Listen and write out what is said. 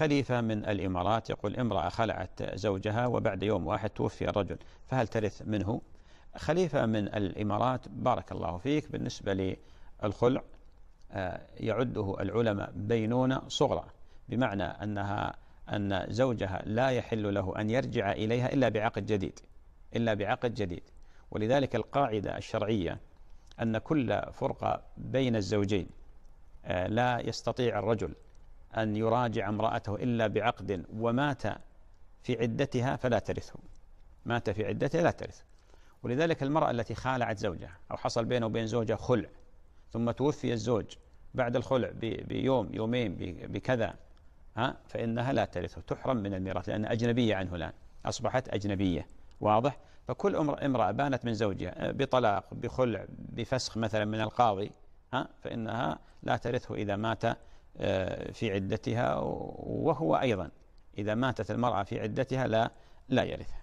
خليفة من الإمارات يقول امرأة خلعت زوجها وبعد يوم واحد توفي الرجل فهل ترث منه خليفة من الإمارات بارك الله فيك بالنسبة للخلع آه، يعده العلماء بينونة صغرى بمعنى أنها أن زوجها لا يحل له أن يرجع إليها إلا بعقد جديد إلا بعقد جديد ولذلك القاعدة الشرعية أن كل فرقة بين الزوجين آه، لا يستطيع الرجل أن يراجع امرأته إلا بعقد ومات في عدتها فلا ترثه مات في عدتها لا ترثه ولذلك المرأة التي خالعت زوجها أو حصل بينه وبين زوجها خلع ثم توفي الزوج بعد الخلع بيوم يومين بكذا ها فإنها لا ترثه تحرم من الميراث لأنها أجنبية عنه الآن أصبحت أجنبية واضح فكل امرأة بانت من زوجها آه، بطلاق بخلع بفسخ مثلا من القاضي ها فإنها لا ترثه إذا مات آه، في عدتها وهو أيضا إذا ماتت المرأة في عدتها لا لا يرثها